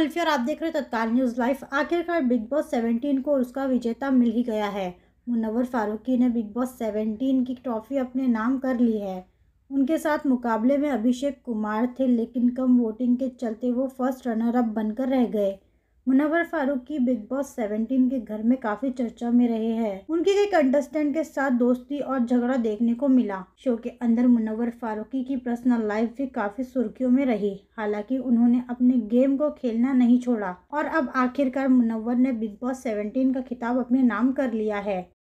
और आप देख रहे हो तत्काल न्यूज़ लाइव आखिरकार बिग बॉस सेवनटीन को उसका विजेता मिल ही गया है मुनवर फारूकी ने बिग बॉस सेवनटीन की ट्रॉफी अपने नाम कर ली है उनके साथ मुकाबले में अभिषेक कुमार थे लेकिन कम वोटिंग के चलते वो फर्स्ट रनर अप बनकर रह गए मुनवर फारूक की बिग बॉस 17 के घर में काफी चर्चा में रहे हैं उनके कई कंटेस्टेंट के साथ दोस्ती और झगड़ा देखने को मिला शो के अंदर मुनवर फारूकी की पर्सनल लाइफ भी काफी सुर्खियों में रही हालांकि उन्होंने अपने गेम को खेलना नहीं छोड़ा और अब आखिरकार मुनवर ने बिग बॉस सेवेंटीन का खिताब अपने नाम कर लिया है